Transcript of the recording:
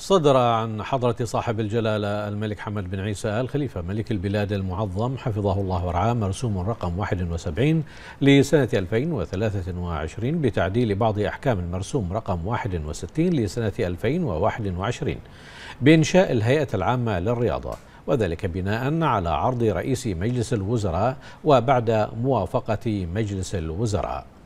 صدر عن حضرة صاحب الجلالة الملك حمد بن عيسى آل خليفة ملك البلاد المعظم حفظه الله ورعاه مرسوم رقم 71 لسنة 2023 بتعديل بعض أحكام المرسوم رقم 61 لسنة 2021 بإنشاء الهيئة العامة للرياضة وذلك بناء على عرض رئيس مجلس الوزراء وبعد موافقة مجلس الوزراء